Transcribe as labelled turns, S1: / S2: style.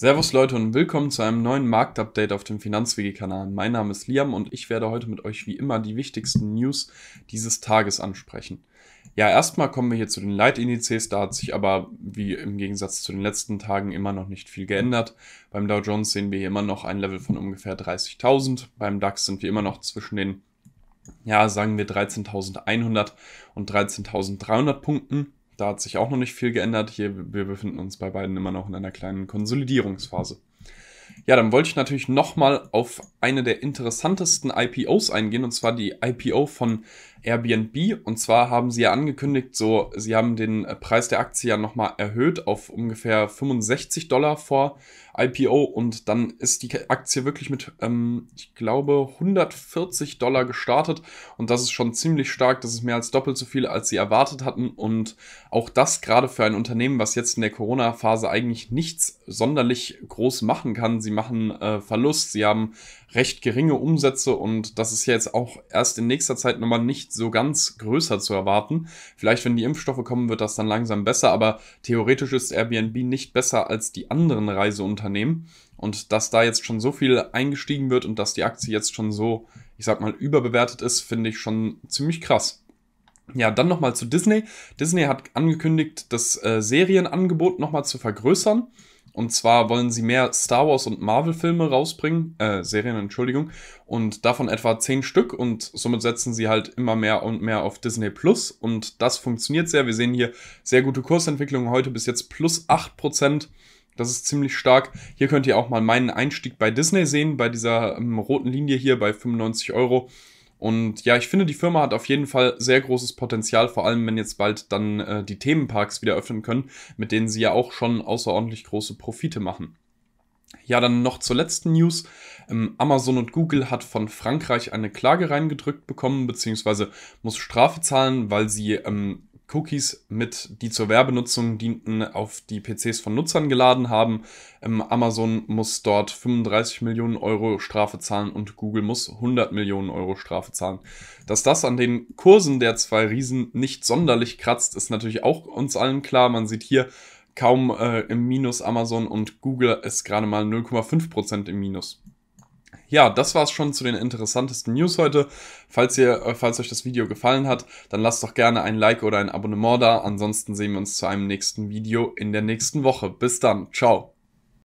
S1: Servus Leute und willkommen zu einem neuen Marktupdate auf dem Finanzwege-Kanal. Mein Name ist Liam und ich werde heute mit euch wie immer die wichtigsten News dieses Tages ansprechen. Ja, erstmal kommen wir hier zu den Leitindizes, da hat sich aber wie im Gegensatz zu den letzten Tagen immer noch nicht viel geändert. Beim Dow Jones sehen wir hier immer noch ein Level von ungefähr 30.000, beim DAX sind wir immer noch zwischen den, ja, sagen wir 13.100 und 13.300 Punkten. Da hat sich auch noch nicht viel geändert. Hier, wir befinden uns bei beiden immer noch in einer kleinen Konsolidierungsphase. Ja, dann wollte ich natürlich nochmal auf eine der interessantesten IPOs eingehen, und zwar die IPO von Airbnb. Und zwar haben sie ja angekündigt, so, sie haben den äh, Preis der Aktie ja nochmal erhöht auf ungefähr 65 Dollar vor IPO. Und dann ist die Aktie wirklich mit, ähm, ich glaube, 140 Dollar gestartet. Und das ist schon ziemlich stark. Das ist mehr als doppelt so viel, als sie erwartet hatten. Und auch das gerade für ein Unternehmen, was jetzt in der Corona-Phase eigentlich nichts sonderlich groß machen kann. Sie machen äh, Verlust, sie haben recht geringe Umsätze und das ist ja jetzt auch erst in nächster Zeit nochmal nicht so ganz größer zu erwarten. Vielleicht, wenn die Impfstoffe kommen, wird das dann langsam besser, aber theoretisch ist Airbnb nicht besser als die anderen Reiseunternehmen. Und dass da jetzt schon so viel eingestiegen wird und dass die Aktie jetzt schon so, ich sag mal, überbewertet ist, finde ich schon ziemlich krass. Ja, dann nochmal zu Disney. Disney hat angekündigt, das äh, Serienangebot nochmal zu vergrößern. Und zwar wollen sie mehr Star Wars und Marvel-Filme rausbringen, äh, Serien, Entschuldigung, und davon etwa zehn Stück und somit setzen sie halt immer mehr und mehr auf Disney Plus und das funktioniert sehr. Wir sehen hier sehr gute Kursentwicklungen heute bis jetzt plus 8%. Das ist ziemlich stark. Hier könnt ihr auch mal meinen Einstieg bei Disney sehen, bei dieser ähm, roten Linie hier bei 95 Euro. Und ja, ich finde, die Firma hat auf jeden Fall sehr großes Potenzial, vor allem wenn jetzt bald dann äh, die Themenparks wieder öffnen können, mit denen sie ja auch schon außerordentlich große Profite machen. Ja, dann noch zur letzten News. Ähm, Amazon und Google hat von Frankreich eine Klage reingedrückt bekommen, beziehungsweise muss Strafe zahlen, weil sie ähm, Cookies mit, die zur Werbenutzung dienten, auf die PCs von Nutzern geladen haben. Ähm, Amazon muss dort 35 Millionen Euro Strafe zahlen und Google muss 100 Millionen Euro Strafe zahlen. Dass das an den Kursen der zwei Riesen nicht sonderlich kratzt, ist natürlich auch uns allen klar. Man sieht hier kaum äh, im Minus Amazon und Google ist gerade mal 0,5% im Minus. Ja, das war's schon zu den interessantesten News heute. Falls ihr, äh, falls euch das Video gefallen hat, dann lasst doch gerne ein Like oder ein Abonnement da. Ansonsten sehen wir uns zu einem nächsten Video in der nächsten Woche. Bis dann. Ciao.